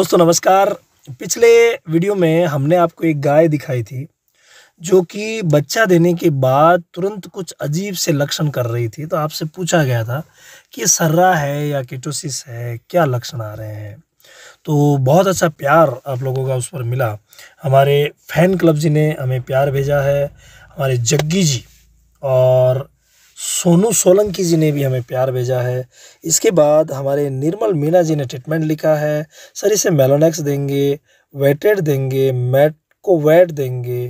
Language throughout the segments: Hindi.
दोस्तों नमस्कार पिछले वीडियो में हमने आपको एक गाय दिखाई थी जो कि बच्चा देने के बाद तुरंत कुछ अजीब से लक्षण कर रही थी तो आपसे पूछा गया था कि सर्रा है या किटोसिस है क्या लक्षण आ रहे हैं तो बहुत अच्छा प्यार आप लोगों का उस पर मिला हमारे फैन क्लब जी ने हमें प्यार भेजा है हमारे जग्गी जी और सोनू सोलंकी जी ने भी हमें प्यार भेजा है इसके बाद हमारे निर्मल मीना जी ने ट्रीटमेंट लिखा है सर इसे मेलोनेक्स देंगे वेटेड देंगे मैट को वेट देंगे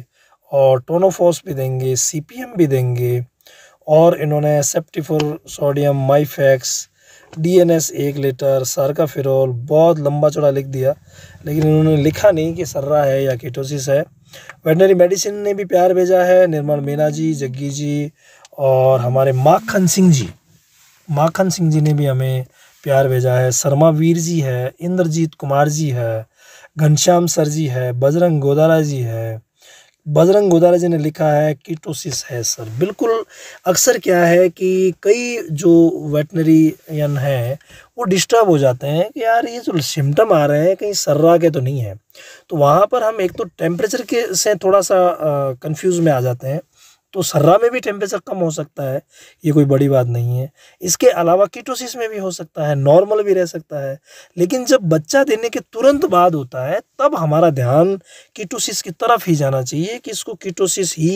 और टोनोफोस भी देंगे सीपीएम भी देंगे और इन्होंने सेप्टिफोर सोडियम एन डीएनएस एक लीटर सार्काफिरोल बहुत लंबा चौड़ा लिख दिया लेकिन इन्होंने लिखा नहीं कि सर्रा है या कीटोसिस है वेटनरी मेडिसिन ने भी प्यार भेजा है निर्मल मीना जी जग्गी जी और हमारे माखन सिंह जी माखन सिंह जी ने भी हमें प्यार भेजा है शर्मा वीर जी है इंद्रजीत कुमार जी है घनश्याम सर जी है बजरंग गोदारा जी है बजरंग गोदारा जी ने लिखा है कीटोसिस है सर बिल्कुल अक्सर क्या है कि कई जो यन हैं वो डिस्टर्ब हो जाते हैं कि यार ये जो सिम्टम आ रहे हैं कहीं सर्रा के तो नहीं है तो वहाँ पर हम एक तो टेम्परेचर के से थोड़ा सा कंफ्यूज में आ जाते हैं तो सर्रा में भी टेम्परेचर कम हो सकता है ये कोई बड़ी बात नहीं है इसके अलावा कीटोसिस में भी हो सकता है नॉर्मल भी रह सकता है लेकिन जब बच्चा देने के तुरंत बाद होता है तब हमारा ध्यान कीटोसिस की तरफ ही जाना चाहिए कि इसको कीटोसिस ही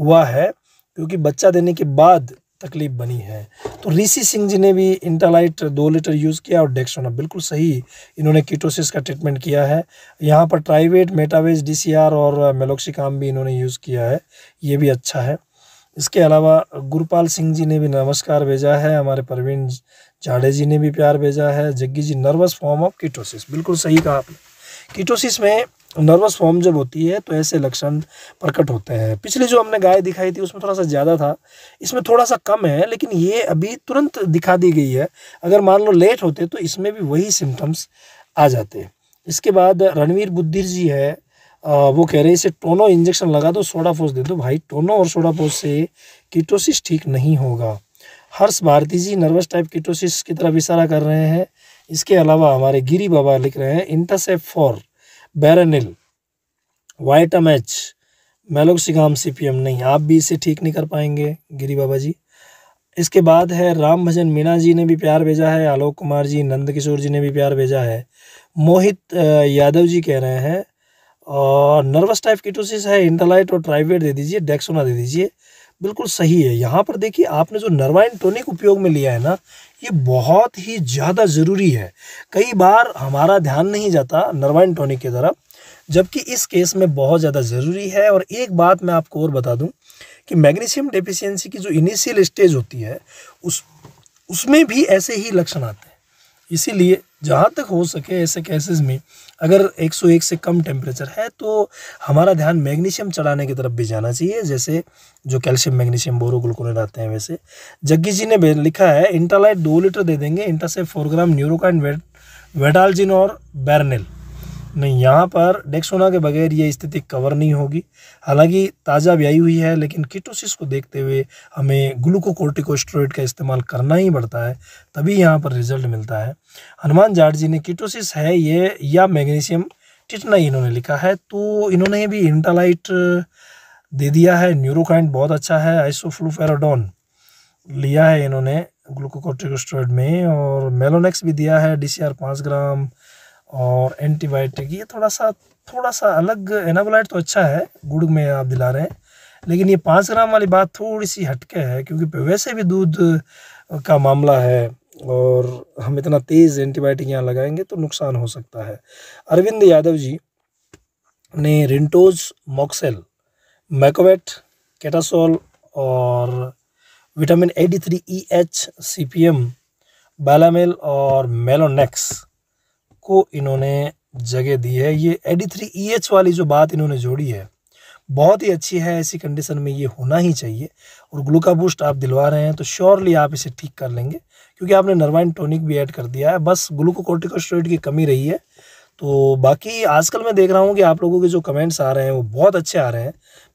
हुआ है क्योंकि बच्चा देने के बाद तकलीफ बनी है तो ऋषि सिंह जी ने भी इंटालाइट दो लीटर यूज़ किया और डेक्सोना बिल्कुल सही इन्होंने कीटोसिस का ट्रीटमेंट किया है यहाँ पर ट्राइवेट मेटावेज डीसीआर और मेलोक्सिकाम भी इन्होंने यूज़ किया है ये भी अच्छा है इसके अलावा गुरपाल सिंह जी ने भी नमस्कार भेजा है हमारे प्रवीण जाडे जी ने भी प्यार भेजा है Jaggi ji nervous form of ketosis बिल्कुल सही कहा आपने कीटोसिस में नर्वस फॉर्म जब होती है तो ऐसे लक्षण प्रकट होते हैं पिछली जो हमने गाय दिखाई थी उसमें थोड़ा सा ज़्यादा था इसमें थोड़ा सा कम है लेकिन ये अभी तुरंत दिखा दी गई है अगर मान लो लेट होते तो इसमें भी वही सिम्टम्स आ जाते इसके बाद रणवीर बुद्धिर जी है आ, वो कह रहे हैं इसे टोनो इंजेक्शन लगा दो सोडा फोस दे दो भाई टोनो और सोडा फोस से कीटोसिस ठीक नहीं होगा Harsh Bharti ji nervous type ketosis की तरफ इशारा कर रहे हैं इसके अलावा हमारे गिरी बाबा लिख रहे हैं इंटरसेप फॉर बैरानिल वाइटम एच मेलोक्सिगाम सीपीएम नहीं आप भी इसे ठीक नहीं कर पाएंगे गिरी बाबा जी इसके बाद है राम भजन मीणा जी ने भी प्यार भेजा है आलोक कुमार जी नंद किशोर जी ने भी प्यार भेजा है मोहित यादव जी कह रहे हैं और नर्वस टाइप कीटोसिस है इंटरलाइट और ट्राइवेट दे दीजिए डेक्सोना दे दीजिए बिल्कुल सही है यहाँ पर देखिए आपने जो नर्वाइन टोनिक उपयोग में लिया है ना ये बहुत ही ज़्यादा ज़रूरी है कई बार हमारा ध्यान नहीं जाता नर्वाइन टोनिक की तरफ जबकि इस केस में बहुत ज़्यादा ज़रूरी है और एक बात मैं आपको और बता दूँ कि मैग्नीशियम डेफिशिएंसी की जो इनिशियल स्टेज होती है उस उसमें भी ऐसे ही लक्षण आते हैं इसीलिए जहाँ तक हो सके ऐसे केसेस में अगर 101 से कम टेम्परेचर है तो हमारा ध्यान मैग्नीशियम चढ़ाने की तरफ भी जाना चाहिए जैसे जो कैल्शियम मैग्नीशियम बोरोग्लुकोनेट आते हैं वैसे जग्गी जी ने लिखा है इंटालाइट दो लीटर दे देंगे इंटा फोर ग्राम न्यूरोकाइन वेडालजिन और बैरनेल नहीं यहाँ पर डेक्सोना के बगैर ये स्थिति कवर नहीं होगी हालांकि ताज़ा भी आई हुई है लेकिन कीटोसिस को देखते हुए हमें ग्लूकोकोर्टिकोस्ट्रोइड का इस्तेमाल करना ही पड़ता है तभी यहाँ पर रिजल्ट मिलता है हनुमान जाट जी ने कीटोसिस है ये या मैग्नीशियम टिटना इन्होंने लिखा है तो इन्होंने भी इंटालाइट दे दिया है न्यूरोकाइंड बहुत अच्छा है आइसोफ्लूफेराडोन लिया है इन्होंने ग्लूकोकोर्टिकोस्टेरॉइड में और मेलोनेक्स भी दिया है डी सी आर पाँच ग्राम और एंटीबायोटिक ये थोड़ा सा थोड़ा सा अलग एनाबोलाइट तो अच्छा है गुड़ में आप दिला रहे हैं लेकिन ये पाँच ग्राम वाली बात थोड़ी सी हटके है क्योंकि वैसे भी दूध का मामला है और हम इतना तेज़ एंटीबायोटिक यहाँ लगाएंगे तो नुकसान हो सकता है अरविंद यादव जी ने रिंटोज मॉक्सेल मैकोवेट कैटासोल और vitamin A D three E H C P M बैलामेल और मेलोनेक्स को इन्होंने जगह दी है ये एडी थ्री ई एच वाली जो बात इन्होंने जोड़ी है बहुत ही अच्छी है ऐसी कंडीशन में ये होना ही चाहिए और ग्लूका बूस्ट आप दिलवा रहे हैं तो श्योरली आप इसे ठीक कर लेंगे क्योंकि आपने नर्वाइन टॉनिक भी ऐड कर दिया है बस ग्लूकोकोर्टिकोस्टेरॉइड की कमी रही है तो बाकी आजकल मैं देख रहा हूँ कि आप लोगों के जो कमेंट्स आ रहे हैं वो बहुत अच्छे आ रहे हैं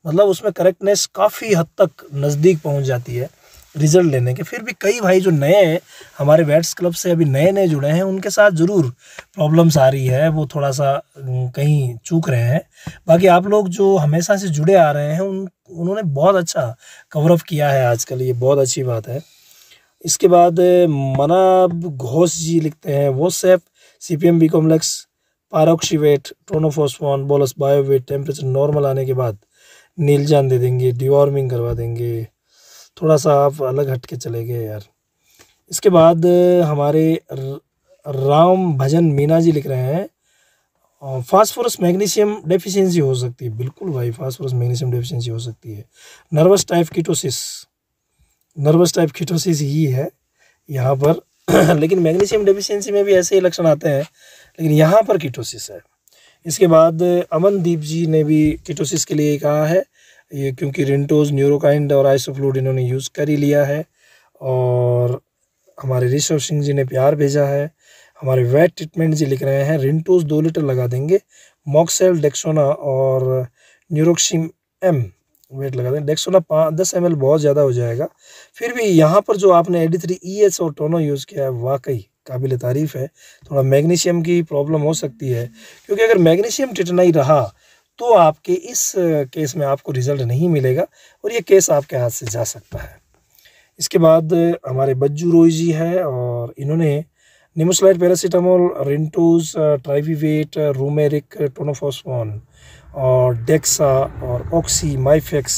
मतलब उसमें करेक्टनेस काफ़ी हद तक नज़दीक पहुँच जाती है रिजल्ट लेने के फिर भी कई भाई जो नए हैं हमारे वेट्स क्लब से अभी नए नए जुड़े हैं उनके साथ ज़रूर प्रॉब्लम्स आ रही है वो थोड़ा सा कहीं चूक रहे हैं बाकी आप लोग जो हमेशा से जुड़े आ रहे हैं उन उन्होंने बहुत अच्छा कवरअप किया है आजकल ये बहुत अच्छी बात है इसके बाद मनाब घोष जी लिखते हैं वो सेफ C P M B complex पारोक्सीवेट टोनोफोस्फोन बोलस बायोवेट टेम्परेचर नॉर्मल आने के बाद नीलजान दे देंगे डिवॉर्मिंग करवा देंगे थोड़ा सा आप अलग हट के चले गए यार इसके बाद हमारे राम भजन मीना जी लिख रहे हैं फास्फोरस मैग्नीशियम डेफिशिएंसी हो सकती है बिल्कुल भाई फास्फोरस मैग्नीशियम डेफिशिएंसी हो सकती है nervous type ketosis nervous type ketosis ही है यहाँ पर लेकिन मैग्नीशियम डेफिशिएंसी में भी ऐसे ही लक्षण आते हैं लेकिन यहाँ पर कीटोसिस है इसके बाद अमनदीप जी ने भी कीटोसिस के लिए कहा है ये क्योंकि रिंटोज न्यूरोकाइंड और आइसोफ्लूड इन्होंने यूज़ कर ही लिया है और हमारे ऋषभ सिंह जी ने प्यार भेजा है हमारे वेट ट्रीटमेंट जी लिख रहे हैं रिंटोज दो लीटर लगा देंगे मॉक्सेल डेक्सोना और न्यूरोक्सिम एम वेट लगा देंगे डेक्सोना पाँच दस एम बहुत ज़्यादा हो जाएगा फिर भी यहाँ पर जो आपने एडी थ्री ई एस और टोनो यूज़ किया है वाकई काबिल तारीफ़ है थोड़ा मैग्नीशियम की प्रॉब्लम हो सकती है क्योंकि अगर मैग्नीशियम टिटनाई रहा तो आपके इस केस में आपको रिज़ल्ट नहीं मिलेगा और ये केस आपके हाथ से जा सकता है इसके बाद हमारे बज्जू रोई जी है और इन्होंने निमोसलाइड पैरासीटामोल रिंटोज ट्राइवीवेट रोमेरिक टोनोफोसफोन और डेक्सा और ऑक्सी माइफेक्स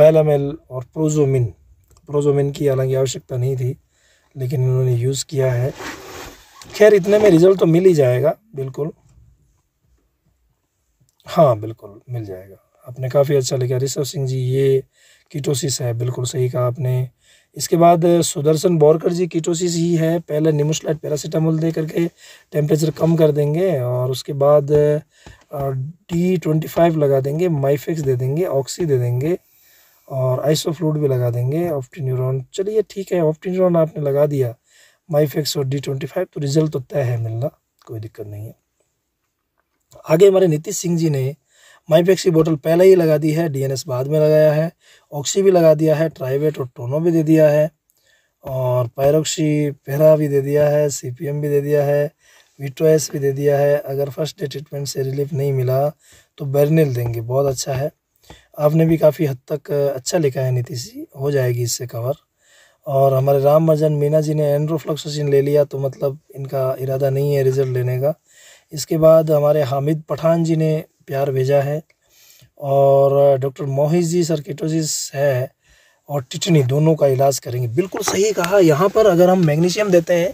बैलामेल और प्रोजोमिन प्रोजोमिन की हालांकि आवश्यकता नहीं थी लेकिन इन्होंने यूज़ किया है खैर इतने में रिज़ल्ट तो मिल ही जाएगा बिल्कुल हाँ बिल्कुल मिल जाएगा आपने काफ़ी अच्छा लिखा ऋषभ सिंह जी ये कीटोसिस है बिल्कुल सही कहा आपने इसके बाद सुदर्शन बोरकर जी कीटोसिस ही है पहले निमुसलाइट पैरासीटामोल दे करके टेम्परेचर कम कर देंगे और उसके बाद डी ट्वेंटी फाइव लगा देंगे माइफेक्स दे देंगे ऑक्सी दे देंगे और आइसोफ्लूड भी लगा देंगे ऑफ्टीन्यूरॉन चलिए ठीक है ऑफ्टीन्यूरॉन आपने लगा दिया माइफेक्स और डी ट्वेंटी फाइव तो रिजल्ट तो तय है मिलना कोई दिक्कत नहीं है आगे हमारे नीतीश सिंह जी ने माइपेक्स की बोतल पहले ही लगा दी है डीएनएस बाद में लगाया है ऑक्सी भी लगा दिया है ट्राइवेट और टोनो भी दे दिया है और पैरोक्सी पहरा भी दे दिया है सीपीएम भी दे दिया है वीटोएस भी दे दिया है अगर फर्स्ट डे ट्रीटमेंट से रिलीफ नहीं मिला तो बैरनेल देंगे बहुत अच्छा है आपने भी काफ़ी हद तक अच्छा लिखा है नीतीश जी हो जाएगी इससे कवर और हमारे राम मर्जन मीना जी ने एंड्रोफ्लक्सोसिन ले लिया तो मतलब इनका इरादा नहीं है रिजल्ट लेने का इसके बाद हमारे हामिद पठान जी ने प्यार भेजा है और डॉक्टर मोहित जी सर्किटोसिस है और टिटनी दोनों का इलाज करेंगे बिल्कुल सही कहा यहाँ पर अगर हम मैग्नीशियम देते हैं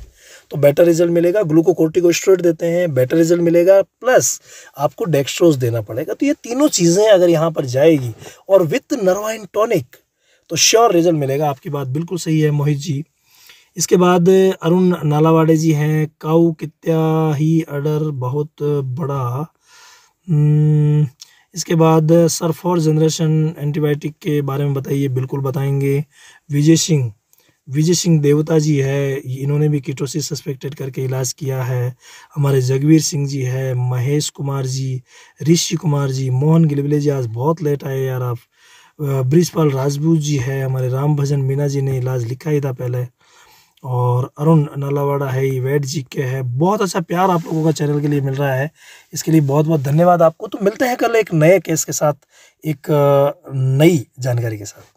तो बेटर रिजल्ट मिलेगा ग्लूकोकोर्टिकोस्ट्रोइड देते हैं बेटर रिजल्ट मिलेगा प्लस आपको डेक्स्ट्रोज देना पड़ेगा तो ये तीनों चीज़ें अगर यहाँ पर जाएगी और विथ नर्वाइन टॉनिक तो श्योर रिजल्ट मिलेगा आपकी बात बिल्कुल सही है मोहित जी इसके बाद अरुण नालावाड़े जी हैं काऊ कित्या ही अडर बहुत बड़ा हम्म, इसके बाद सर फॉर जनरेशन एंटीबायोटिक के बारे में बताइए बिल्कुल बताएंगे विजय सिंह विजय सिंह देवता जी है इन्होंने भी कीटोसिस सस्पेक्टेड करके इलाज किया है हमारे जगवीर सिंह जी है महेश कुमार जी ऋषि कुमार जी मोहन गिलबिले जी आज बहुत लेट आए यार आप ब्रिजपाल राजपूत जी है हमारे राम भजन मीना जी ने इलाज लिखा ही था पहले और अरुण नालावाड़ा है इवेट जी के है बहुत अच्छा प्यार आप लोगों का चैनल के लिए मिल रहा है इसके लिए बहुत बहुत धन्यवाद आपको तो मिलते हैं कल एक नए केस के साथ एक नई जानकारी के साथ